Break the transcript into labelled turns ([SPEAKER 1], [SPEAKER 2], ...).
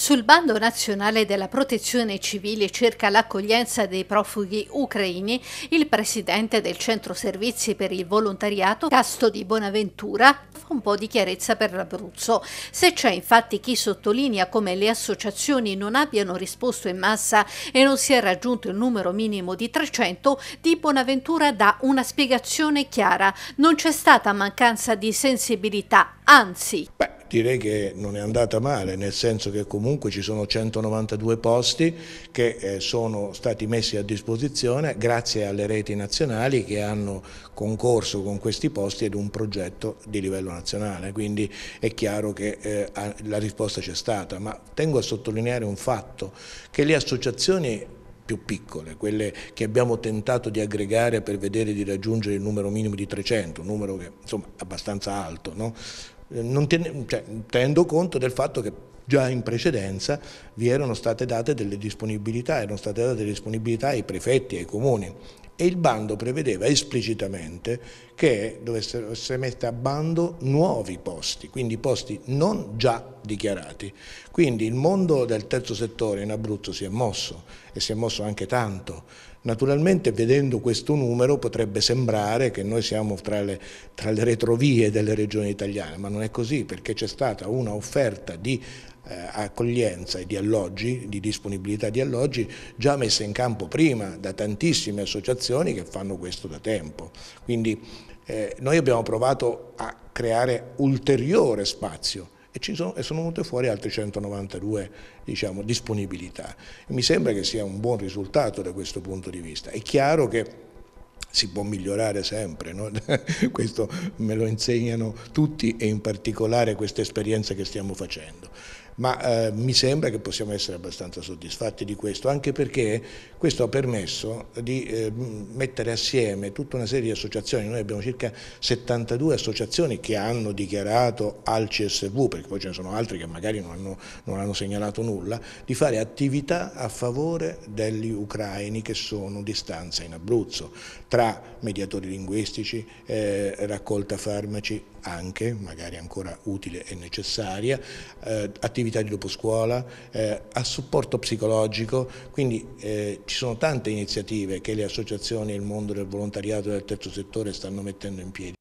[SPEAKER 1] Sul bando nazionale della protezione civile circa l'accoglienza dei profughi ucraini, il presidente del centro servizi per il volontariato, Casto di Bonaventura, fa un po' di chiarezza per l'Abruzzo. Se c'è infatti chi sottolinea come le associazioni non abbiano risposto in massa e non si è raggiunto il numero minimo di 300, di Bonaventura dà una spiegazione chiara. Non c'è stata mancanza di sensibilità, anzi... Beh
[SPEAKER 2] direi che non è andata male, nel senso che comunque ci sono 192 posti che eh, sono stati messi a disposizione grazie alle reti nazionali che hanno concorso con questi posti ed un progetto di livello nazionale, quindi è chiaro che eh, la risposta c'è stata, ma tengo a sottolineare un fatto, che le associazioni più piccole, quelle che abbiamo tentato di aggregare per vedere di raggiungere il numero minimo di 300, un numero che insomma abbastanza alto, no? Eh, ten, cioè, tenendo conto del fatto che già in precedenza vi erano state date delle disponibilità, erano state date delle disponibilità ai prefetti, ai comuni e il bando prevedeva esplicitamente che dovessero essere messi a bando nuovi posti, quindi posti non già dichiarati. Quindi il mondo del terzo settore in Abruzzo si è mosso e si è mosso anche tanto. Naturalmente vedendo questo numero potrebbe sembrare che noi siamo tra le, tra le retrovie delle regioni italiane, ma non è così perché c'è stata una offerta di eh, accoglienza e di alloggi, di disponibilità di alloggi già messa in campo prima da tantissime associazioni che fanno questo da tempo. Quindi eh, noi abbiamo provato a creare ulteriore spazio e, sono, e sono venute fuori altre 192 diciamo, disponibilità. Mi sembra che sia un buon risultato da questo punto di vista. È chiaro che si può migliorare sempre, no? questo me lo insegnano tutti e in particolare questa esperienza che stiamo facendo ma eh, mi sembra che possiamo essere abbastanza soddisfatti di questo, anche perché questo ha permesso di eh, mettere assieme tutta una serie di associazioni, noi abbiamo circa 72 associazioni che hanno dichiarato al CSV, perché poi ce ne sono altre che magari non hanno, non hanno segnalato nulla, di fare attività a favore degli ucraini che sono di stanza in Abruzzo, tra mediatori linguistici, eh, raccolta farmaci, anche, magari ancora utile e necessaria, eh, attività di doposcuola, eh, a supporto psicologico, quindi eh, ci sono tante iniziative che le associazioni e il mondo del volontariato e del terzo settore stanno mettendo in piedi.